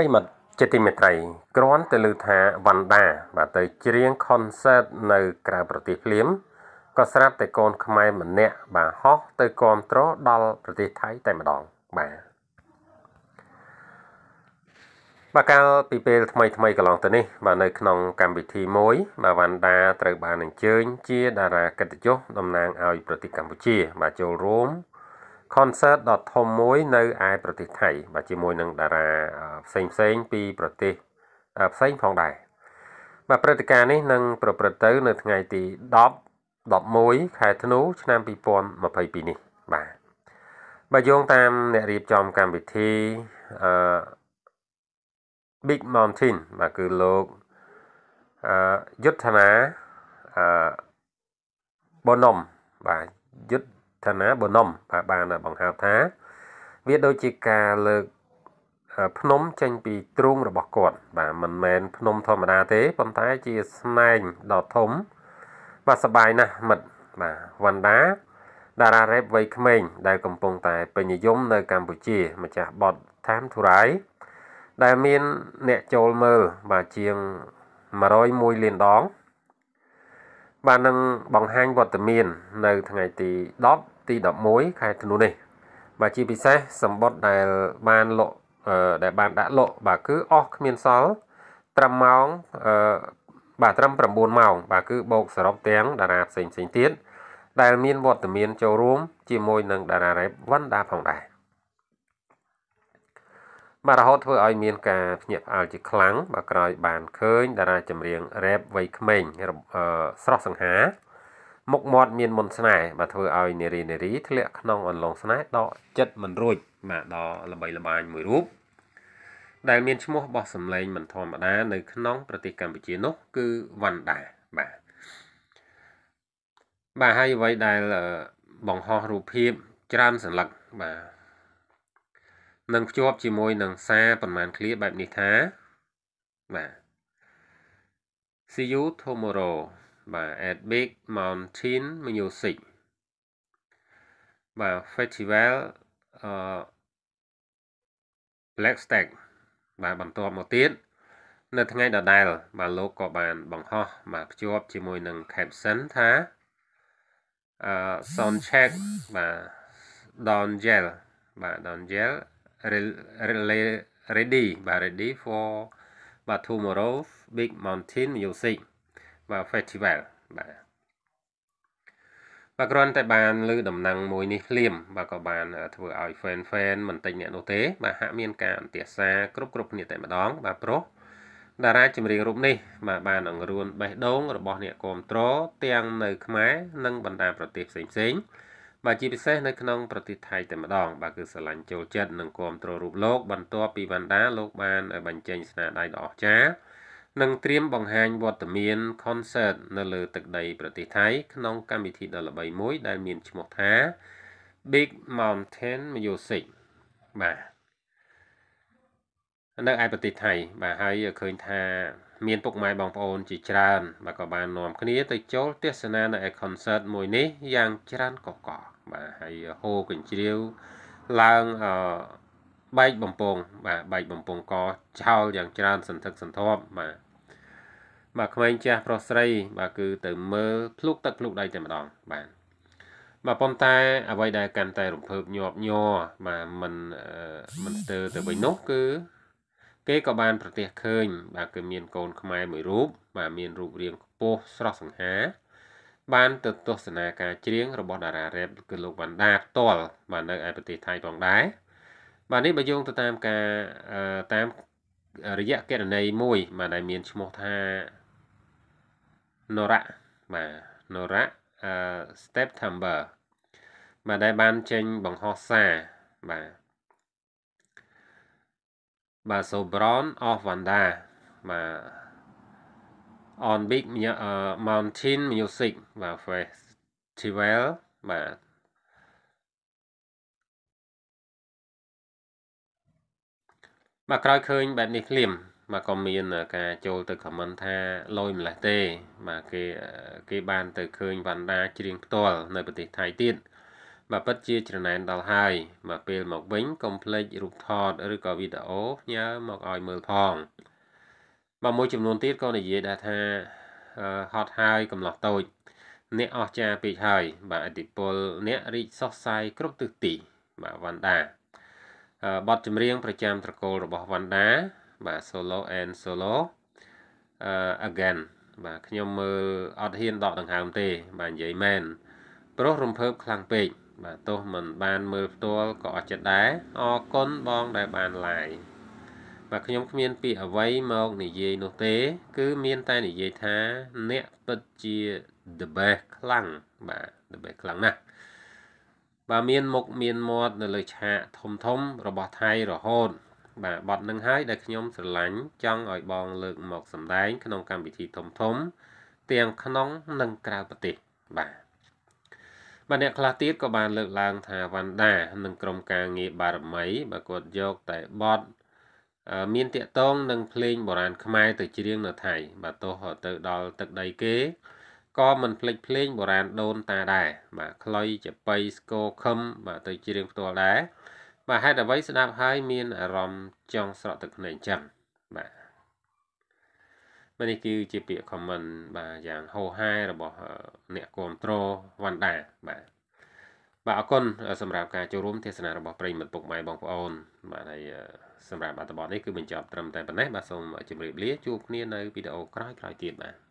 ប្រិមិត្តជាទីមេត្រីគ្រាន់តែលើថាវណ្ដា បាទទៅច្រៀងខនសឺតនៅ ក្រៅប្រទេសភ្លាមក៏ស្រាប់តែកូន ខ្មែរម្នាក់បាទហោះទៅគ្រប់គ្រងដល់ប្រទេសថៃតែម្ដងបាទបាទកាលពីពេលថ្មីថ្មីកន្លងទៅនេះបាទនៅក្នុងកម្មវិធីមួយបាទវណ្ដាត្រូវបានអញ្ជើញជាតារាកិត្តិយសតំណាងឲ្យប្រទេសកម្ពុជាបាទចូលរួម concert ដ៏ធំមួយនៅឯប្រទេសថៃបាទជាមួយនឹងតារាផ្សេងផ្សេងពីប្រទេសផ្សេងផងដែរបាទព្រឹត្តិការណ៍នេះនឹងប្រព្រឹត្តទៅ នៅថ្ងៃទី10 11ខែធ្នូឆ្នាំ2022នេះបាទបើយោងតាម អ្នករៀបចំកម្មវិធីអឺ Big Mountain បាទគឺលោកអឺយុទ្ធនាអឺបនំបាទយុទ្ធឋានាបុណំបាទបានបង្ហើបថាវាដូចជាការលើកភ្នំចេញពីទ្រូងរបស់គាត់បាទមិនមែនភ្នំធម្មតាទេប៉ុន្តែជាស្នែងដ៏ធំបាទសបាយណាស់មិត្តបាទវណ្ដាតារារ៉េបវ័យក្មេងដែលកំពុងតែពេញនិយមនៅកម្ពុជាម្ចាស់បទ Time to Ride ដែលមានអ្នកចូលមើលបាទជាង101លានដងបាទនឹងបង្ហាញវត្តមាននៅថ្ងៃទី10ទី11ខែធ្នូនេះបាទជាពិសេសសម្បត្តិដែលបានលក់ដែលបានដាក់លក់បាទគឺអស់គ្មានសល់ត្រឹមម៉ោងបាទត្រឹម9ម៉ោងបាទគឺបូកសរុបទាំងតារាផ្សេងផ្សេងទៀតដែលមានវត្តមានចូលរួមជាមួយនឹងតារារ៉េបវណ្ណដាផងដែរបាទរហូតធ្វើឲ្យមានការភ្ញាក់ផ្អើលជាខ្លាំងបាទក្រោយបានឃើញតារាចម្រៀងរ៉េបវ័យក្មេងស្រស់សង្ហា មុខមាត់មានមន្តស្នេហ៍បាទធ្វើឲ្យ នារីនារីធ្លាក់ក្នុង អន្លង់ស្នេហ៍ដកចិត្តមិនរួចបាទដល់ល្បីល្បាញមួយរូបដែលមានឈ្មោះបោះសម្លេងមិនធម្មតា នៅក្នុងប្រទេសកម្ពុជានោះគឺវណ្ណដាបាទបាទហើយអ្វីដែលបង្ហោះរូបភាពច្រើនសន្លឹកបាទនឹងភ្ជាប់ ជាមួយនឹងសារប្រមាណឃ្លាបែបនេះថាបាទ See you tomorrow បាទ at Big Mountain Music បាទ Festival អឺ Black Stack បាទបន្តមកទៀតនៅថ្ងៃដដែលបាទលោកក៏បានបង្ហោះបាទភ្ជាប់ជាមួយនឹង caption ថាអឺ sound check បាទ Don Gel បាទ Don Gel ready បាទ ready for បាទ tomorrow big mountain music បាទ festival បាទបាទគ្រាន់តែបានលើដំណឹងមួយនេះភ្លាមបាទក៏បានធ្វើឲ្យ fan fan មិនតិចអ្នកនោះទេបាទហាក់មានការអន្ទះសារគ្រប់គ្រប់គ្នាតែម្ដងបាទប្រុសតារាចម្រៀងរូបនេះបាទបានអង្រួនបេះដូង របស់អ្នកគ្រប់ត្រទាំងនៅខ្មែរនិងបណ្ដាប្រទេសផ្សេងៗបាទជាពិសេសនៅក្នុងប្រទេសថៃតែម្ដងបាទគឺស្រឡាញ់ចូលចិត្តនិងគ្រប់គ្រងរូបលោកបន្ទាប់ពីវណ្ដាលោកបានបញ្ចេញស្នាដៃដ៏អស្ចារ្យនិងត្រៀមបង្ហាញវត្តមាន concert នៅលើ ទឹកដីប្រទេសថៃ ក្នុង កម្មវិធីដ៏ល្បីមួយដែលមានឈ្មោះថា Big Mountain Music បាទនៅឯប្រទេសថៃបាទហើយឃើញថាមានពុកម៉ែបងប្អូនជាច្រើនបាទក៏បាននាំគ្នាទៅចូលទស្សនានៅឯ concert មួយនេះយ៉ាងច្រើនកកកបាទហើយហូរកញ្ជ្រៀវឡើងអឺបែកបំពងបាទបែកបំពងកចោលយ៉ាងច្រើន សន្ធឹកសន្ធាប់បាទបាទក្មេងចាស់ប្រុសស្រី បាទគឺទៅមើលភ្លុកទឹកភ្លុកដៃតែម្ដងបាទបាទប៉ុន្តែអ្វីដែលកាន់តែរំភើបញាប់ញ័របាទមិនមិនស្ទើរទៅវិញនោះគឺគេក៏បានប្រទះឃើញបាទគឺមានកូនខ្មែរមួយរូបបាទមានរូបរាងខ្ពស់ស្រស់សង្ហា បានទៅទស្សនាការច្រៀងរបស់ តារារ៉េបគឺលោកវ៉ាន់ដាផ្ទាល់បាទនៅឯប្រទេសថៃផងដែរបាទនេះបើយោងទៅតាមការតាមរយៈកេរណីមួយបាទដែលមានឈ្មោះថា Nora បាទ Nora September បាទដែលបានចេញបង្ហោះសារបាទបាទសូប្រនអស់វ៉ាន់ដាបាទ on big mountain music បាទ festival បាទមកក្រោយឃើញបែបនេះភ្លាមមកក៏មានការចូលទៅ comment ថាលយម្លេះទេបាទគេគេបានទៅឃើញវ៉ាន់ដាច្រៀងផ្ទាល់នៅប្រទេសថៃទៀតបាទបើពិតជាច្រណែនដល់ហើយមកពេលមកវិញកុំភ្លេចរូបថតឬក៏វីដេអូផ្ញើមកឲ្យមើលផងបើមួយចំនួនទៀតក៏និយាយដែរថាហត់ហើយកំឡោះតូច អ្នកអស្ចារពេកហើយបាទអតិពលអ្នករីកសុសសាយគ្រប់ទិសទីបាទវ៉ាន់ដាបទចម្រៀងប្រចាំត្រកូលរបស់វ៉ាន់ដាបាទ solo and solo uh, again បាទខ្ញុំមើលអត់ហ៊ានដកដង្ហើមទេ បាទនិយាយមែនព្រោះរំភើបខ្លាំងពេកបាទទោះមិនបានមើលផ្ទាល់ក៏អត់ចិត្តដែរអរគុណបងដែលបានឡាយបាទខ្ញុំគ្មានពាក្យអ្វីមកនិយាយនោះទេ គឺមានតែនិយាយថាអ្នកពិតជា the best ខ្លាំងបាទ the best ខ្លាំងណាស់បាទមានមុខមានមាត់នៅលើឆាកធំធំ របស់ថៃរហូតបាទបទនឹងហើយដែលខ្ញុំស្រឡាញ់ចង់ឲ្យបង លើកមកសម្ដែង ក្នុងកម្មវិធីធំធំ ទាំងក្នុងនិងក្រៅប្រទេសបាទបាទអ្នកខ្លះទៀតក៏បានលើកឡើង ថាវ៉ាន់ដានិងក្រុមការងារបារមី បាទគាត់យកតែបត់មានតាកតងនឹងភ្លេងបុរាណខ្មែរទៅច្រៀងនៅថៃ បាទទោះទៅដល់ទឹកដីគេក៏មិនភ្លេចភ្លេងបុរាណដូនតាដែរបាទខ្លុយចប៉ីស្គរខឹមបាទទៅច្រៀងផ្ទាល់ដែរបាទហេតុអ្វីស្ដាប់ហើយមានអារម្មណ៍ចង់ស្រក់ទឹកភ្នែកអញ្ចឹងបាទបាទនេះគឺជាពាក្យ comment បាទយ៉ាងហោហាយរបស់អ្នកគ្រប់គ្រងវណ្ដាបាទបាទអរគុណសម្រាប់ការចូលរួមទេសនារបស់ប្រិយមិត្តពុកម៉ែបងប្អូនបាទហើយសម្រាប់អត្ថបទនេះគឺបញ្ចប់ត្រឹមតែប៉ុណ្ណេះបាទសូមជម្រាបលាជួបគ្នានៅវីដេអូក្រោយៗទៀតបាទ